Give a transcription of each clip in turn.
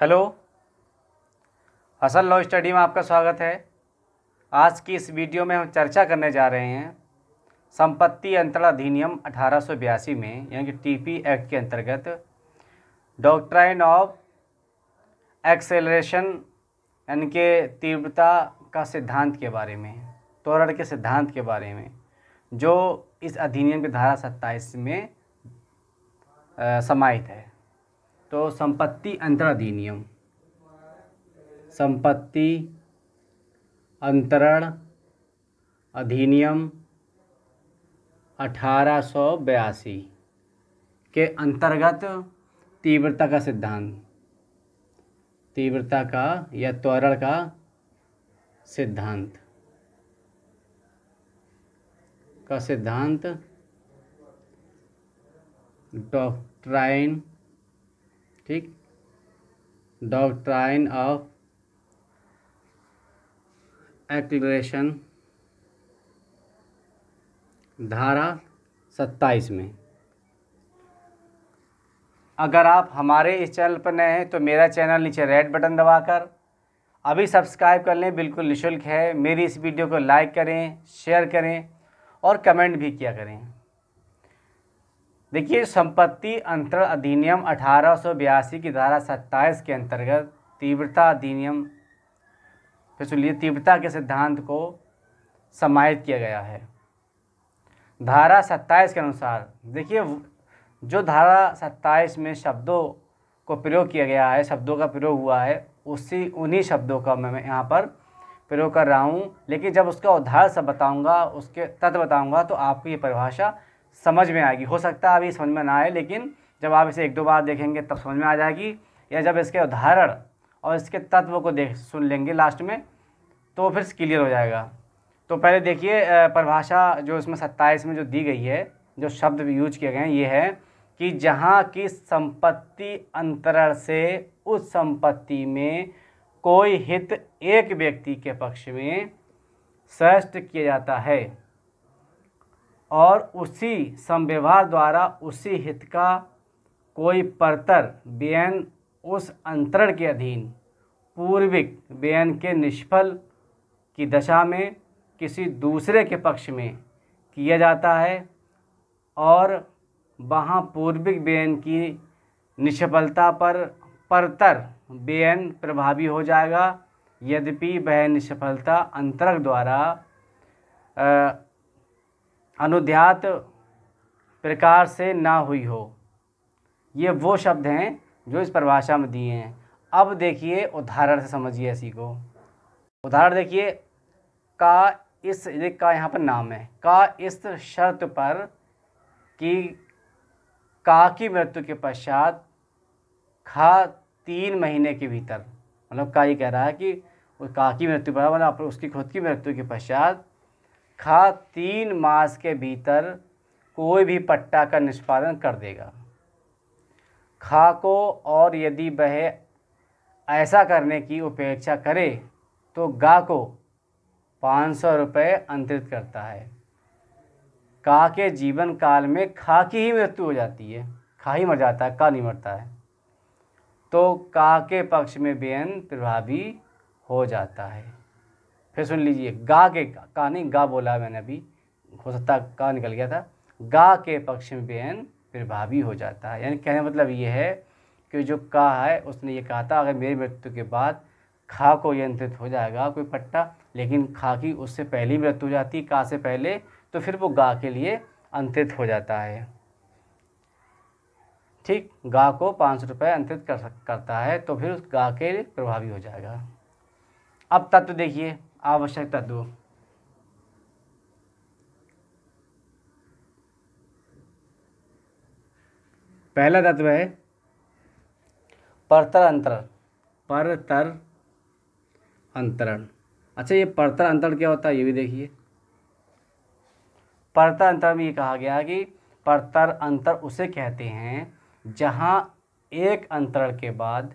hello असल law study में आपका स्वागत है आज की इस वीडियो में हम चर्चा करने जा रहे हैं संपत्ति अंतरण अधिनियम अठारह में यानी कि टीपी एक्ट के अंतर्गत डॉक्ट्राइन ऑफ एक्सेलरेशन यानी के तीव्रता का सिद्धांत के बारे में त्वरण के सिद्धांत के बारे में जो इस अधिनियम की धारा सत्ताईस में समाहित है तो संपत्ति अंतराधिनियम संपत्ति अंतरण अधिनियम अठारह के अंतर्गत तीव्रता का सिद्धांत तीव्रता का या त्वरण का सिद्धांत का सिद्धांत डॉक्ट्राइन ठीक डॉक्ट्राइन ऑफ एक्लेशन धारा सत्ताईस में अगर आप हमारे इस चैनल पर नए हैं तो मेरा चैनल नीचे रेड बटन दबाकर अभी सब्सक्राइब कर लें बिल्कुल निशुल्क है मेरी इस वीडियो को लाइक करें शेयर करें और कमेंट भी किया करें देखिए संपत्ति अंतरण अधिनियम अठारह की धारा 27 के अंतर्गत तीव्रता अधिनियम फिर सुनिए तीव्रता के सिद्धांत को समाहित किया गया है धारा 27 के अनुसार देखिए जो धारा 27 में शब्दों को प्रयोग किया गया है शब्दों का प्रयोग हुआ है उसी उन्हीं शब्दों का मैं यहाँ पर प्रयोग कर रहा हूँ लेकिन जब उसका उद्धार सब बताऊँगा उसके तत्व बताऊँगा तो आपको ये परिभाषा समझ में आएगी हो सकता है अभी समझ में ना आए लेकिन जब आप इसे एक दो बार देखेंगे तब समझ में आ जाएगी या जब इसके उदाहरण और इसके तत्व को देख सुन लेंगे लास्ट में तो फिर क्लियर हो जाएगा तो पहले देखिए परिभाषा जो इसमें सत्ताईस में जो दी गई है जो शब्द यूज किए गए हैं ये है कि जहाँ की संपत्ति अंतरण से उस संपत्ति में कोई हित एक व्यक्ति के पक्ष में श्रेष्ठ किया जाता है और उसी संव्यवहार द्वारा उसी हित का कोई परतर व्ययन उस अंतरण के अधीन पूर्विक व्ययन के निष्फल की दशा में किसी दूसरे के पक्ष में किया जाता है और वहाँ पूर्विक बेयन की निष्फलता पर परतर व्ययन प्रभावी हो जाएगा यद्यपि वह निष्फलता अंतरक द्वारा आ, अनुध्यात प्रकार से ना हुई हो ये वो शब्द हैं जो इस परिभाषा में दिए हैं अब देखिए उदाहरण से समझिए इसी को उदाहरण देखिए का इस का यहाँ पर नाम है का इस शर्त पर कि का की मृत्यु के पश्चात खा तीन महीने के भीतर मतलब का ये कह रहा है कि का की मृत्यु पर मतलब उसकी खुद की मृत्यु के पश्चात खा तीन मास के भीतर कोई भी पट्टा का निष्पादन कर देगा खा को और यदि वह ऐसा करने की उपेक्षा करे तो गा को पाँच सौ रुपये अंतरित करता है का के जीवन काल में खा की ही मृत्यु हो जाती है खा ही मर जाता है का नहीं मरता है तो का के पक्ष में बेन प्रभावी हो जाता है फिर सुन लीजिए गा के का नहीं गा बोला मैंने अभी हो सकता का निकल गया था गा के पक्ष में बेन प्रभावी हो जाता है यानी कहने मतलब ये है कि जो का है उसने ये कहा था अगर मेरी मृत्यु के बाद खा को यंत्रित हो जाएगा कोई पट्टा लेकिन खा की उससे पहले ही मृत्यु हो जाती का से पहले तो फिर वो गा के लिए अंतरित हो जाता है ठीक गा को पाँच सौ रुपये अंतरित कर करता है तो फिर उस गा के प्रभावी हो जाएगा अब तत्व देखिए आवश्यकता दो पहला तत्व है परतर अंतरण परतर अंतरण अच्छा ये परतर अंतरण क्या होता है ये भी देखिए परतर अंतर में ये कहा गया कि परतर अंतर उसे कहते हैं जहाँ एक अंतरण के बाद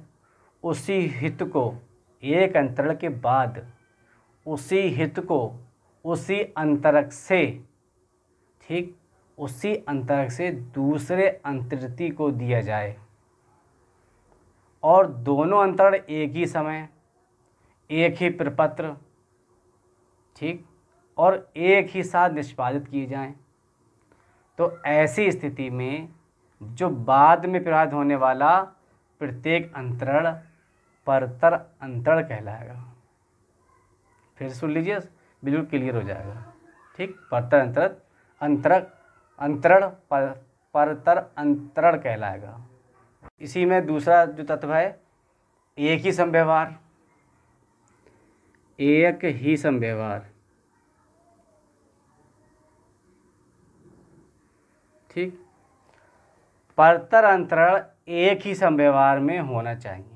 उसी हित को एक अंतरण के बाद उसी हित को उसी अंतरक से ठीक उसी अंतरक से दूसरे अंतरती को दिया जाए और दोनों अंतरण एक ही समय एक ही प्रपत्र ठीक और एक ही साथ निष्पादित किए जाएं तो ऐसी स्थिति में जो बाद में प्रभावित होने वाला प्रत्येक अंतरण परतर अंतरण कहलाएगा फिर सुन लीजिए बिल्कुल क्लियर हो जाएगा ठीक परतर अंतरण अंतरक अंतरण परतर अंतरण कहलाएगा इसी में दूसरा जो तत्व है एक ही संव्यवहार एक ही संव्यवहार ठीक परतर अंतरण एक ही संव्यवहार में होना चाहिए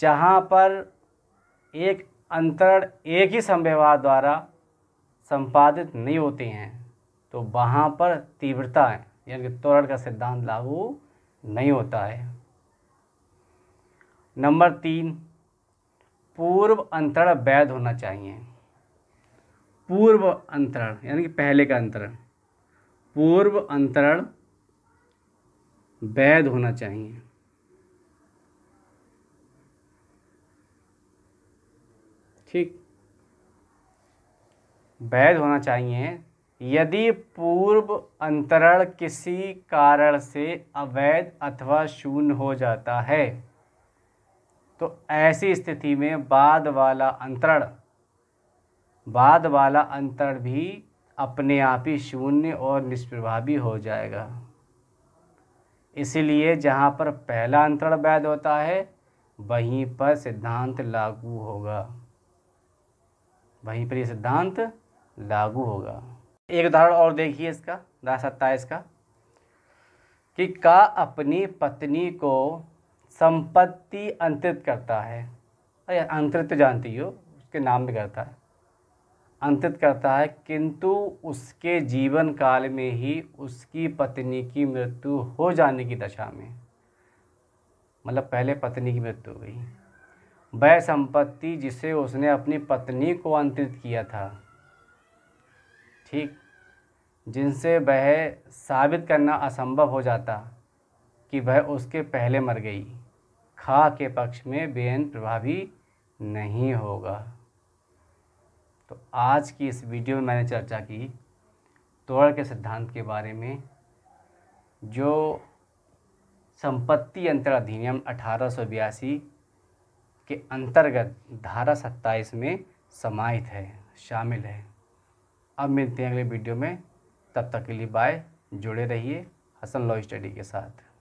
जहाँ पर एक अंतरण एक ही संव्यवहार द्वारा संपादित नहीं होते हैं तो वहाँ पर तीव्रता है यानी कि त्वरण का सिद्धांत लागू नहीं होता है नंबर तीन पूर्व अंतरण वैध होना चाहिए पूर्व अंतरण यानी कि पहले का अंतरण पूर्व अंतरण वैध होना चाहिए ठीक वैध होना चाहिए यदि पूर्व अंतरण किसी कारण से अवैध अथवा शून्य हो जाता है तो ऐसी स्थिति में बाद वाला अंतरण बाद वाला अंतरण भी अपने आप ही शून्य और निष्प्रभावी हो जाएगा इसलिए जहाँ पर पहला अंतरण वैध होता है वहीं पर सिद्धांत लागू होगा वहीं पर यह सिद्धांत लागू होगा एक उदाहरण और देखिए इसका उदाहरण सत्ताईस का कि का अपनी पत्नी को संपत्ति अंतरित करता है अरे अंतरित तो जानती हो उसके नाम भी करता है अंतरित करता है किंतु उसके जीवन काल में ही उसकी पत्नी की मृत्यु हो जाने की दशा में मतलब पहले पत्नी की मृत्यु हो गई वह संपत्ति जिसे उसने अपनी पत्नी को अंतरित किया था ठीक जिनसे वह साबित करना असंभव हो जाता कि वह उसके पहले मर गई खा के पक्ष में बेन प्रभावी नहीं होगा तो आज की इस वीडियो में मैंने चर्चा की तोड़ के सिद्धांत के बारे में जो संपत्ति अंतर अधिनियम अठारह के अंतर्गत धारा सत्ताईस में समाहित है शामिल है अब मिलते हैं अगले वीडियो में तब तक के लिए बाय जुड़े रहिए हसन लॉ स्टडी के साथ